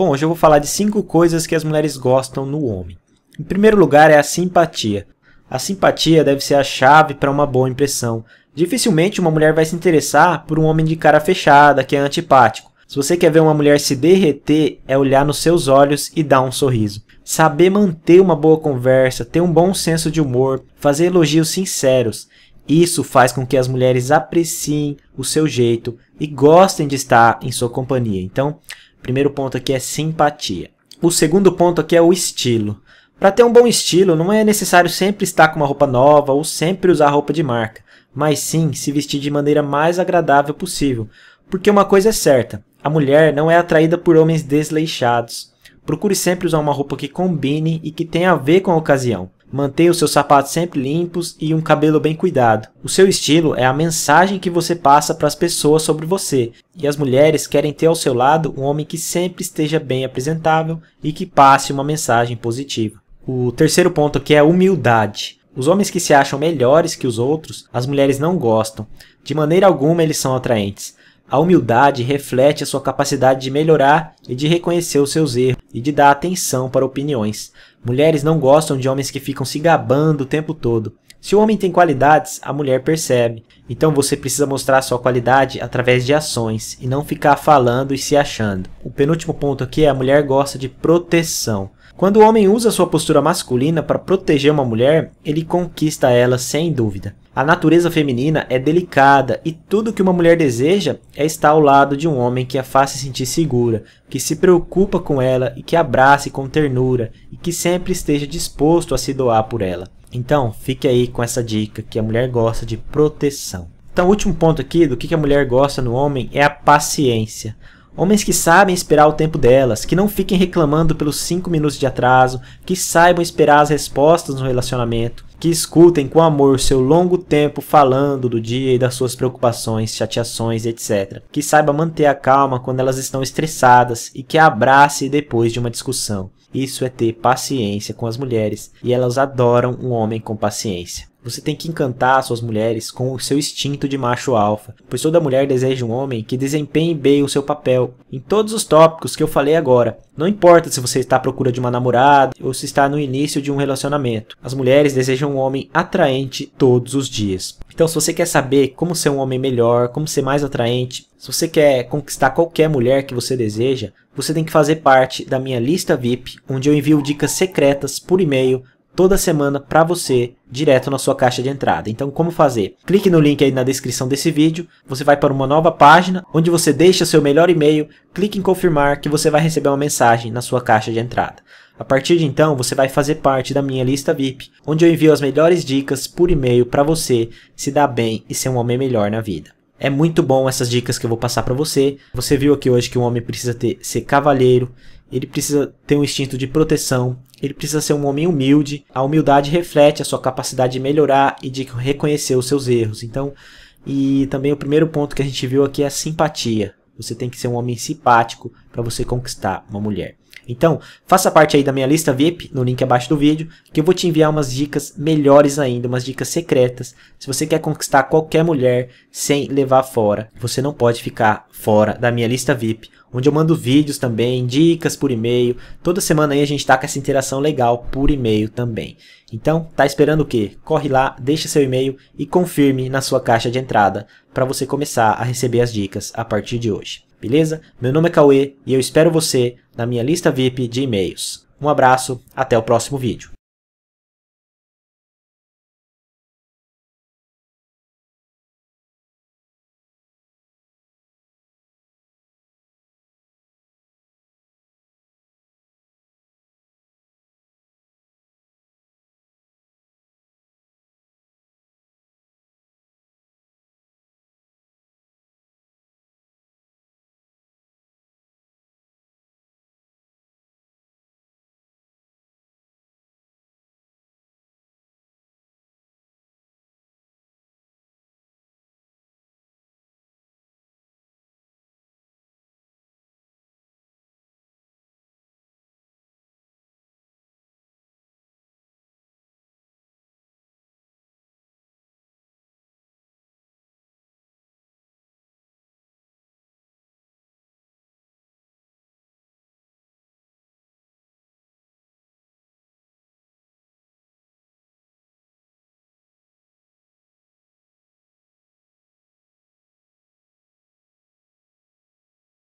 Bom, hoje eu vou falar de cinco coisas que as mulheres gostam no homem. Em primeiro lugar é a simpatia. A simpatia deve ser a chave para uma boa impressão. Dificilmente uma mulher vai se interessar por um homem de cara fechada, que é antipático. Se você quer ver uma mulher se derreter, é olhar nos seus olhos e dar um sorriso. Saber manter uma boa conversa, ter um bom senso de humor, fazer elogios sinceros. Isso faz com que as mulheres apreciem o seu jeito e gostem de estar em sua companhia. Então, Primeiro ponto aqui é simpatia. O segundo ponto aqui é o estilo. Para ter um bom estilo, não é necessário sempre estar com uma roupa nova ou sempre usar roupa de marca, mas sim se vestir de maneira mais agradável possível. Porque uma coisa é certa, a mulher não é atraída por homens desleixados. Procure sempre usar uma roupa que combine e que tenha a ver com a ocasião. Manter os seus sapatos sempre limpos e um cabelo bem cuidado. O seu estilo é a mensagem que você passa para as pessoas sobre você, e as mulheres querem ter ao seu lado um homem que sempre esteja bem apresentável e que passe uma mensagem positiva. O terceiro ponto aqui é humildade. Os homens que se acham melhores que os outros, as mulheres não gostam. De maneira alguma eles são atraentes. A humildade reflete a sua capacidade de melhorar e de reconhecer os seus erros e de dar atenção para opiniões. Mulheres não gostam de homens que ficam se gabando o tempo todo. Se o homem tem qualidades, a mulher percebe. Então você precisa mostrar sua qualidade através de ações e não ficar falando e se achando. O penúltimo ponto aqui é a mulher gosta de proteção. Quando o homem usa sua postura masculina para proteger uma mulher, ele conquista ela sem dúvida. A natureza feminina é delicada e tudo que uma mulher deseja é estar ao lado de um homem que a faça sentir segura, que se preocupa com ela e que abrace com ternura e que sempre esteja disposto a se doar por ela. Então, fique aí com essa dica que a mulher gosta de proteção. Então, o último ponto aqui do que a mulher gosta no homem é a paciência. Homens que sabem esperar o tempo delas, que não fiquem reclamando pelos 5 minutos de atraso, que saibam esperar as respostas no relacionamento, que escutem com amor seu longo tempo falando do dia e das suas preocupações, chateações, etc. Que saiba manter a calma quando elas estão estressadas e que abrace depois de uma discussão. Isso é ter paciência com as mulheres e elas adoram um homem com paciência. Você tem que encantar suas mulheres com o seu instinto de macho alfa, pois toda mulher deseja um homem que desempenhe bem o seu papel em todos os tópicos que eu falei agora. Não importa se você está à procura de uma namorada ou se está no início de um relacionamento. As mulheres desejam um homem atraente todos os dias. Então, se você quer saber como ser um homem melhor, como ser mais atraente, se você quer conquistar qualquer mulher que você deseja, você tem que fazer parte da minha lista VIP, onde eu envio dicas secretas por e-mail toda semana para você direto na sua caixa de entrada. Então, como fazer? Clique no link aí na descrição desse vídeo, você vai para uma nova página onde você deixa seu melhor e-mail, clique em confirmar que você vai receber uma mensagem na sua caixa de entrada. A partir de então, você vai fazer parte da minha lista VIP, onde eu envio as melhores dicas por e-mail para você se dar bem e ser um homem melhor na vida. É muito bom essas dicas que eu vou passar para você. Você viu aqui hoje que um homem precisa ter, ser cavalheiro, ele precisa ter um instinto de proteção, ele precisa ser um homem humilde. A humildade reflete a sua capacidade de melhorar e de reconhecer os seus erros. Então, e também o primeiro ponto que a gente viu aqui é a simpatia. Você tem que ser um homem simpático para você conquistar uma mulher. Então, faça parte aí da minha lista VIP no link abaixo do vídeo, que eu vou te enviar umas dicas melhores ainda, umas dicas secretas. Se você quer conquistar qualquer mulher sem levar fora, você não pode ficar fora da minha lista VIP, onde eu mando vídeos também, dicas por e-mail. Toda semana aí a gente tá com essa interação legal por e-mail também. Então, tá esperando o quê? Corre lá, deixa seu e-mail e confirme na sua caixa de entrada para você começar a receber as dicas a partir de hoje beleza? Meu nome é Cauê e eu espero você na minha lista VIP de e-mails. Um abraço, até o próximo vídeo.